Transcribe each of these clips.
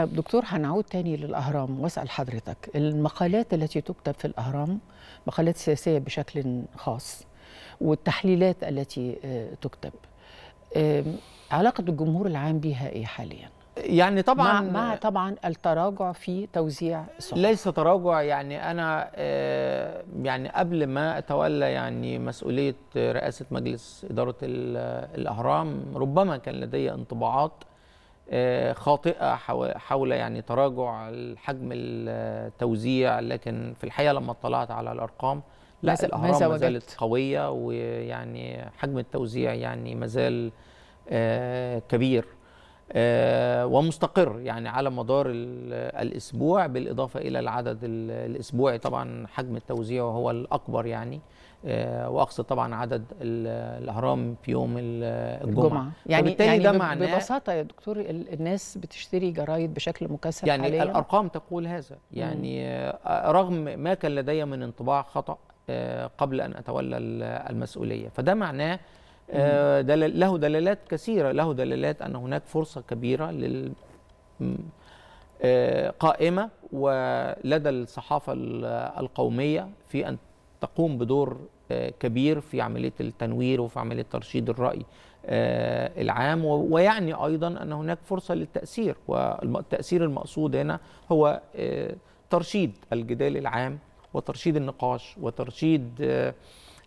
طيب، دكتور هنعود تاني للأهرام وأسأل حضرتك المقالات التي تكتب في الأهرام مقالات سياسية بشكل خاص والتحليلات التي آه، تكتب علاقة الجمهور العام بها إيه حاليا؟ يعني طبعا مع, مع طبعا التراجع في توزيع الصحف ليس تراجع يعني انا آه، يعني قبل ما اتولى يعني مسؤوليه رئاسه مجلس اداره الاهرام ربما كان لدي انطباعات آه، خاطئه حول يعني تراجع حجم التوزيع لكن في الحقيقه لما اطلعت على الارقام لا الاهرام ما زالت قويه ويعني حجم التوزيع يعني ما زال آه، كبير آه، ومستقر يعني على مدار الاسبوع بالاضافه الى العدد الاسبوعي طبعا حجم التوزيع هو الاكبر يعني آه، واقصد طبعا عدد الاهرام في يوم الجمعه, الجمعة. يعني يعني ده معناه ببساطه يا دكتور الناس بتشتري جرايد بشكل مكثف يعني حاليا. الارقام تقول هذا يعني مم. آه، رغم ما كان لدي من انطباع خطا آه، قبل ان اتولى المسؤوليه فده معناه دلال له دلالات كثيره له دلالات ان هناك فرصه كبيره لل قائمه ولدى الصحافه القوميه في ان تقوم بدور آه، كبير في عمليه التنوير وفي عمليه ترشيد الراي آه، العام ويعني ايضا ان هناك فرصه للتاثير والتاثير المقصود هنا هو آه، ترشيد الجدال العام وترشيد النقاش وترشيد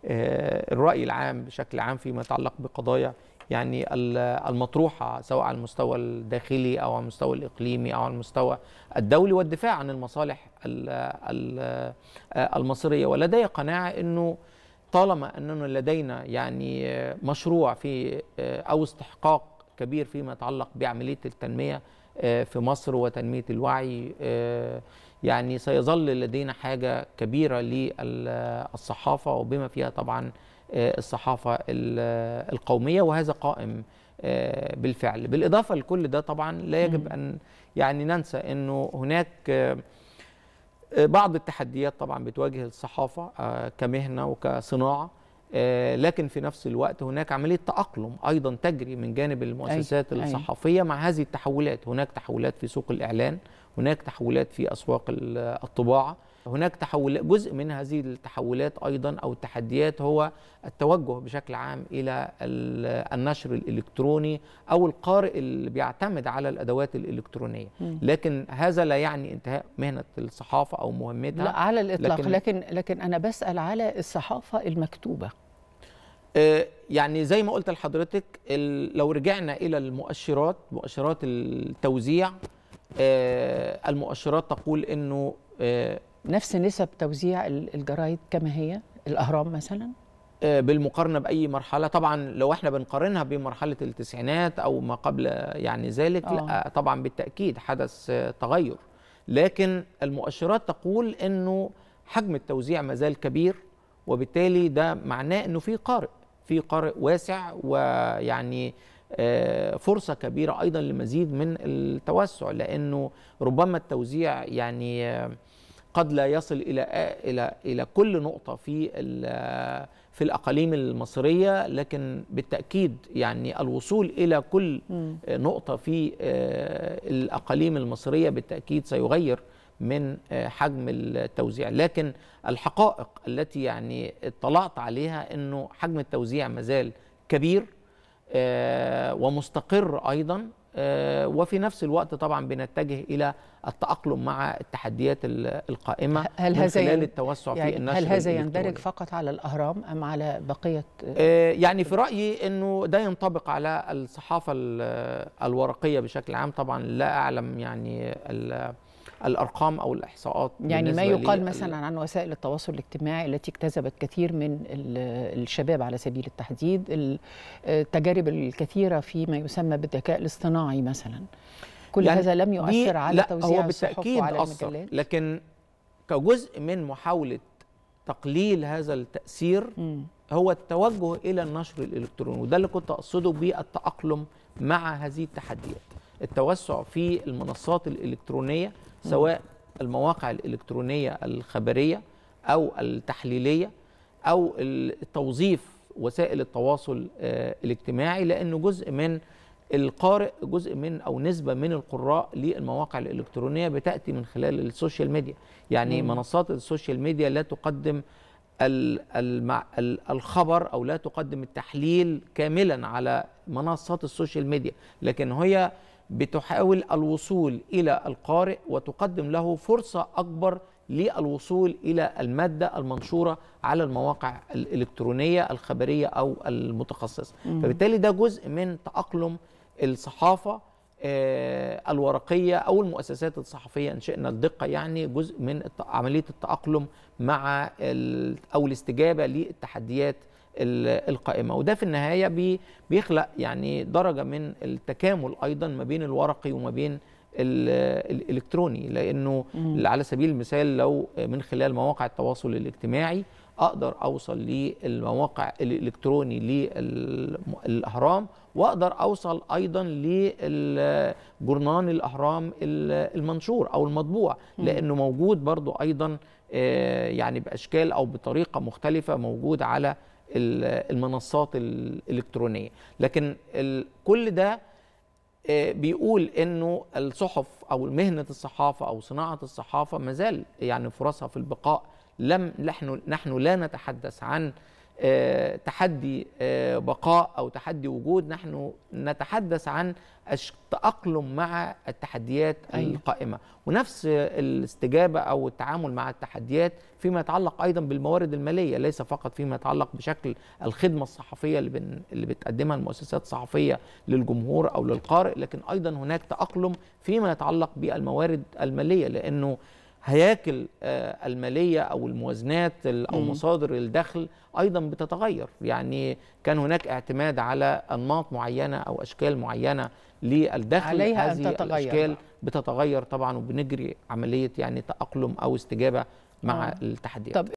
الراي العام بشكل عام فيما يتعلق بقضايا يعني المطروحه سواء على المستوى الداخلي او على المستوى الاقليمي او على المستوى الدولي والدفاع عن المصالح المصريه ولدي قناعه انه طالما اننا لدينا يعني مشروع في او استحقاق كبير فيما يتعلق بعمليه التنميه آه، في مصر وتنميه الوعي آه، يعني سيظل لدينا حاجه كبيره للصحافه وبما فيها طبعا الصحافه القوميه وهذا قائم آه، بالفعل بالاضافه لكل ده طبعا لا يجب ان يعني ننسى انه هناك آه، آه، بعض التحديات طبعا بتواجه الصحافه كمهنه وكصناعه لكن في نفس الوقت هناك عمليه تاقلم ايضا تجري من جانب المؤسسات أي الصحفيه مع هذه التحولات هناك تحولات في سوق الاعلان هناك تحولات في اسواق الطباعه فهناك تحول جزء من هذه التحولات ايضا او التحديات هو التوجه بشكل عام الى النشر الالكتروني او القارئ اللي بيعتمد على الادوات الالكترونيه لكن هذا لا يعني انتهاء مهنه الصحافه او مهمتها لا على الاطلاق لكن لكن, لكن انا بسال على الصحافه المكتوبه آه، يعني زي ما قلت لحضرتك لو رجعنا الى المؤشرات مؤشرات التوزيع آه، المؤشرات تقول انه آه، نفس نسب توزيع الجرايد كما هي الاهرام مثلا آه، بالمقارنه باي مرحله طبعا لو احنا بنقارنها بمرحله التسعينات او ما قبل يعني ذلك آه. لا طبعا بالتاكيد حدث تغير لكن المؤشرات تقول انه حجم التوزيع ما زال كبير وبالتالي ده معناه انه في قارئ في قارئ واسع ويعني آه، فرصه كبيره ايضا لمزيد من التوسع لانه ربما التوزيع يعني آه، قد لا يصل الى الى الى كل نقطه في في الاقاليم المصريه لكن بالتاكيد يعني الوصول الى كل نقطه في آه، الاقاليم المصريه بالتاكيد سيغير من آه، حجم التوزيع لكن الحقائق التي يعني اطلعت عليها انه حجم التوزيع مازال كبير آه، ومستقر ايضا آه، وفي نفس الوقت طبعا بنتجه الى التاقلم مع التحديات القائمه هل من خلال التوسع يعني في النشر هل هذا يندرج فقط على الاهرام ام على بقيه آه، يعني في رايي انه ده ينطبق على الصحافه الورقيه بشكل عام طبعا لا اعلم يعني الارقام او الاحصاءات يعني ما يقال مثلا عن وسائل التواصل الاجتماعي التي اكتسبت كثير من الشباب على سبيل التحديد التجارب الكثيره فيما يسمى بالذكاء الاصطناعي مثلا كل يعني هذا لم يؤثر على توزيع هو بالتأكيد وعلى أثر المجلات لكن كجزء من محاولة تقليل هذا التأثير م. هو التوجه إلى النشر الإلكتروني وده اللي كنت أقصده بالتأقلم مع هذه التحديات التوسع في المنصات الإلكترونية سواء المواقع الإلكترونية الخبرية أو التحليلية أو التوظيف وسائل التواصل آه، الاجتماعي لأنه جزء من القارئ جزء من او نسبه من القراء للمواقع الالكترونيه بتاتي من خلال السوشيال ميديا يعني مم. منصات السوشيال ميديا لا تقدم الخبر او لا تقدم التحليل كاملا على منصات السوشيال ميديا لكن هي بتحاول الوصول إلى القارئ وتقدم له فرصة أكبر للوصول إلى المادة المنشورة على المواقع الإلكترونية الخبرية أو المتخصصة فبالتالي ده جزء من تأقلم الصحافة آه، الورقية أو المؤسسات الصحفية إن شئنا الدقة يعني جزء من عملية التأقلم مع أو الاستجابة للتحديات القائمه وده في النهايه بيخلق يعني درجه من التكامل ايضا ما بين الورقي وما بين الالكتروني لانه على سبيل المثال لو من خلال مواقع التواصل الاجتماعي اقدر اوصل للمواقع الالكتروني للاهرام واقدر اوصل ايضا لجرنان الاهرام المنشور او المطبوع لانه موجود برضو ايضا آه، يعني باشكال او بطريقه مختلفه موجود على المنصات الالكترونيه لكن كل ده آه، بيقول انه الصحف او مهنه الصحافه او صناعه الصحافه ما زال يعني فرصها في البقاء لم نحن نحن لا نتحدث عن آه، تحدي آه، بقاء او تحدي وجود نحن نتحدث عن التاقلم مع التحديات أيوة. القائمه ونفس الاستجابه او التعامل مع التحديات فيما يتعلق ايضا بالموارد الماليه ليس فقط فيما يتعلق بشكل الخدمه الصحفيه اللي, بن... اللي بتقدمها المؤسسات الصحفيه للجمهور او للقارئ لكن ايضا هناك تاقلم فيما يتعلق بالموارد الماليه لانه هياكل آه، الماليه او الموازنات او مصادر الدخل ايضا بتتغير يعني كان هناك اعتماد على انماط معينه او اشكال معينه للدخل عليها هذه أن تتغير الاشكال بتتغير طبعا وبنجري عمليه يعني تاقلم او استجابه مع آه. التحديات